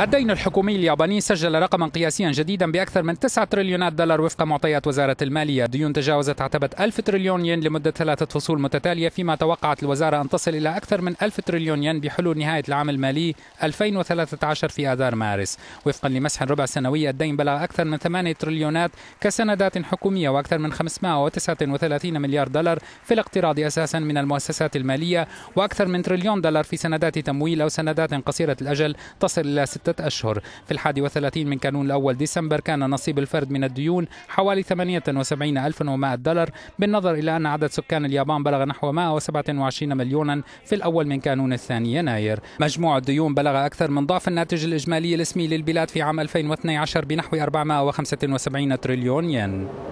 الدين الحكومي الياباني سجل رقما قياسيا جديدا بأكثر من 9 تريليونات دولار وفق معطيات وزارة المالية ديون تجاوزت عتبة 1000 تريليون ين لمدة ثلاثة فصول متتالية فيما توقعت الوزارة أن تصل إلى أكثر من 1000 تريليون ين بحلول نهاية العام المالي 2013 في آذار مارس وفقا لمسح ربع سنوي الدين بلغ أكثر من 8 تريليونات كسندات حكومية وأكثر من 539 مليار دولار في الاقتراض أساسا من المؤسسات المالية وأكثر من تريليون دولار في سندات تمويل أو سندات قصيرة الأجل تصل إلى 6 ستة أشهر في الحادي وثلاثين من كانون الأول ديسمبر كان نصيب الفرد من الديون حوالي 78 ألف ومائة دولار بالنظر إلى أن عدد سكان اليابان بلغ نحو 127 مليونا في الأول من كانون الثاني يناير مجموع الديون بلغ أكثر من ضعف الناتج الإجمالي الاسمي للبلاد في عام 2012 بنحو 475 تريليون ين